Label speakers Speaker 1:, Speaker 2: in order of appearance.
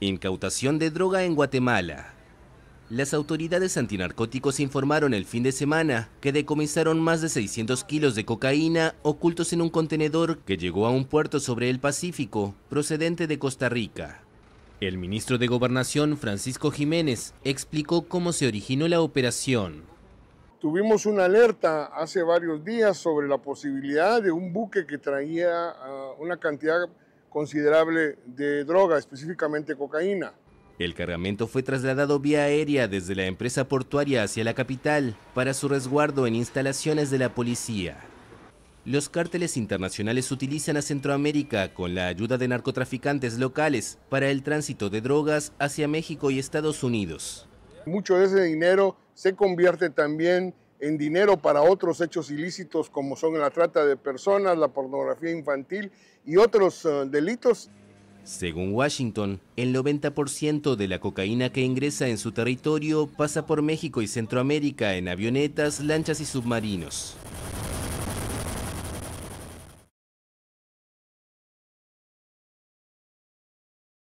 Speaker 1: Incautación de droga en Guatemala. Las autoridades antinarcóticos informaron el fin de semana que decomisaron más de 600 kilos de cocaína ocultos en un contenedor que llegó a un puerto sobre el Pacífico, procedente de Costa Rica. El ministro de Gobernación, Francisco Jiménez, explicó cómo se originó la operación.
Speaker 2: Tuvimos una alerta hace varios días sobre la posibilidad de un buque que traía ah, una cantidad considerable de droga, específicamente cocaína.
Speaker 1: El cargamento fue trasladado vía aérea desde la empresa portuaria hacia la capital para su resguardo en instalaciones de la policía. Los cárteles internacionales utilizan a Centroamérica con la ayuda de narcotraficantes locales para el tránsito de drogas hacia México y Estados Unidos.
Speaker 2: Mucho de ese dinero se convierte también en dinero para otros hechos ilícitos como son la trata de personas, la pornografía infantil y otros eh, delitos.
Speaker 1: Según Washington, el 90% de la cocaína que ingresa en su territorio pasa por México y Centroamérica en avionetas, lanchas y submarinos.